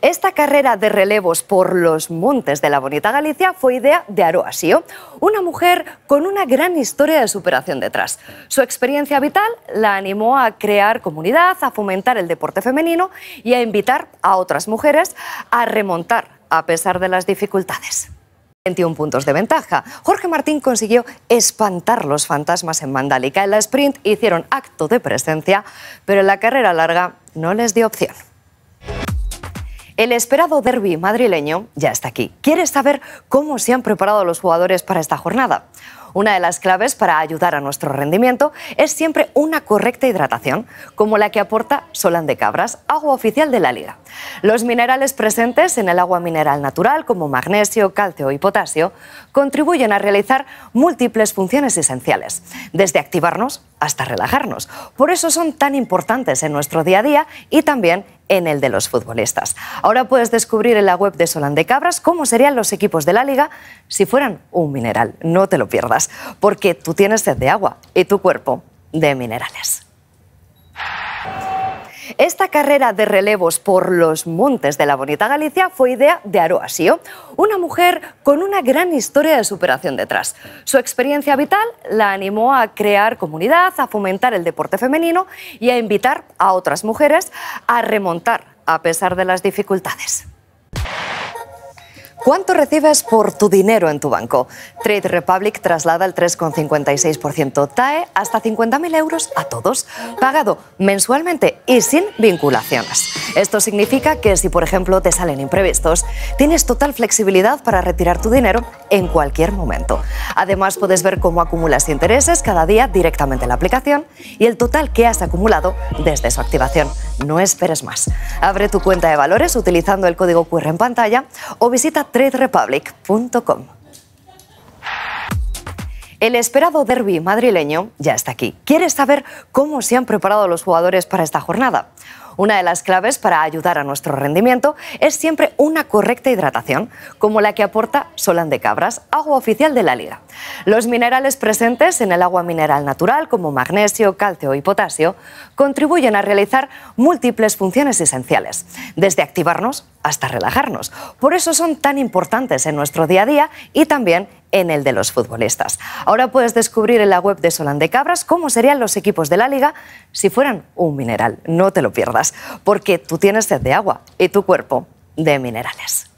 Esta carrera de relevos por los montes de la bonita Galicia fue idea de Aroasio, una mujer con una gran historia de superación detrás. Su experiencia vital la animó a crear comunidad, a fomentar el deporte femenino y a invitar a otras mujeres a remontar a pesar de las dificultades. 21 puntos de ventaja. Jorge Martín consiguió espantar los fantasmas en Mandálica. En la sprint hicieron acto de presencia, pero en la carrera larga no les dio opción. El esperado derby madrileño ya está aquí. ¿Quieres saber cómo se han preparado los jugadores para esta jornada? Una de las claves para ayudar a nuestro rendimiento es siempre una correcta hidratación, como la que aporta Solán de Cabras, agua oficial de la liga. Los minerales presentes en el agua mineral natural, como magnesio, calcio y potasio, contribuyen a realizar múltiples funciones esenciales, desde activarnos hasta relajarnos. Por eso son tan importantes en nuestro día a día y también en el de los futbolistas. Ahora puedes descubrir en la web de Solán de Cabras cómo serían los equipos de la liga si fueran un mineral. No te lo pierdas, porque tú tienes sed de agua y tu cuerpo de minerales. Esta carrera de relevos por los montes de la bonita Galicia fue idea de Aroasio, una mujer con una gran historia de superación detrás. Su experiencia vital la animó a crear comunidad, a fomentar el deporte femenino y a invitar a otras mujeres a remontar a pesar de las dificultades. ¿Cuánto recibes por tu dinero en tu banco? Trade Republic traslada el 3,56%. TAE hasta 50.000 euros a todos, pagado mensualmente y sin vinculaciones. Esto significa que si, por ejemplo, te salen imprevistos, tienes total flexibilidad para retirar tu dinero en cualquier momento. Además, puedes ver cómo acumulas intereses cada día directamente en la aplicación y el total que has acumulado desde su activación. No esperes más. Abre tu cuenta de valores utilizando el código QR en pantalla o visita traderepublic.com. El esperado derby madrileño ya está aquí. ¿Quieres saber cómo se han preparado los jugadores para esta jornada? Una de las claves para ayudar a nuestro rendimiento es siempre una correcta hidratación, como la que aporta Solán de Cabras, agua oficial de la Liga. Los minerales presentes en el agua mineral natural, como magnesio, calcio y potasio, contribuyen a realizar múltiples funciones esenciales, desde activarnos hasta relajarnos. Por eso son tan importantes en nuestro día a día y también en el de los futbolistas. Ahora puedes descubrir en la web de Solán de Cabras cómo serían los equipos de la liga si fueran un mineral. No te lo pierdas, porque tú tienes sed de agua y tu cuerpo de minerales.